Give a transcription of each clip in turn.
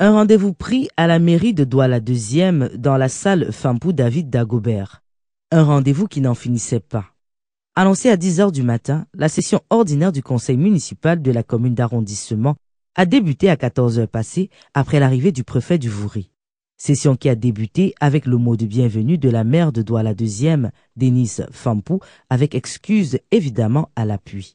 Un rendez-vous pris à la mairie de Douala 2 dans la salle Fampou David Dagobert. Un rendez-vous qui n'en finissait pas. Annoncée à 10 heures du matin, la session ordinaire du conseil municipal de la commune d'arrondissement a débuté à 14 heures passées après l'arrivée du préfet du Voury. Session qui a débuté avec le mot de bienvenue de la maire de Douala 2e, Denise Fampou, avec excuse évidemment à l'appui.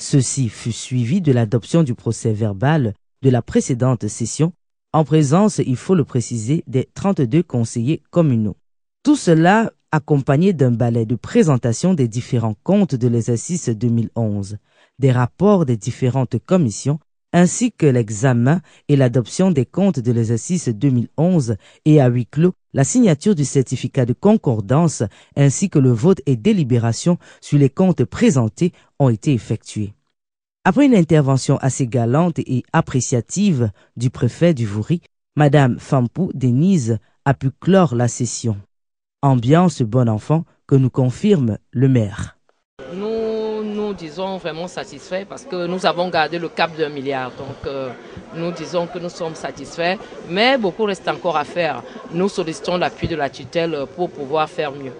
Ceci fut suivi de l'adoption du procès verbal de la précédente session en présence, il faut le préciser, des 32 conseillers communaux. Tout cela accompagné d'un ballet de présentation des différents comptes de l'exercice 2011, des rapports des différentes commissions, ainsi que l'examen et l'adoption des comptes de l'exercice 2011 et à huis clos la signature du certificat de concordance ainsi que le vote et délibération sur les comptes présentés ont été effectués. Après une intervention assez galante et appréciative du préfet du Voury, Madame Fampou Denise a pu clore la session. Ambiance bon enfant que nous confirme le maire. Nous nous disons vraiment satisfaits parce que nous avons gardé le cap d'un milliard. Donc euh, nous disons que nous sommes satisfaits, mais beaucoup reste encore à faire. Nous sollicitons l'appui de la tutelle pour pouvoir faire mieux.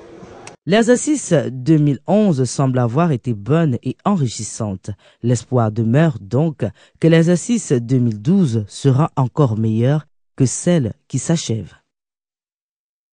L'exercice 2011 semble avoir été bonne et enrichissante. L'espoir demeure donc que l'exercice 2012 sera encore meilleur que celle qui s'achève.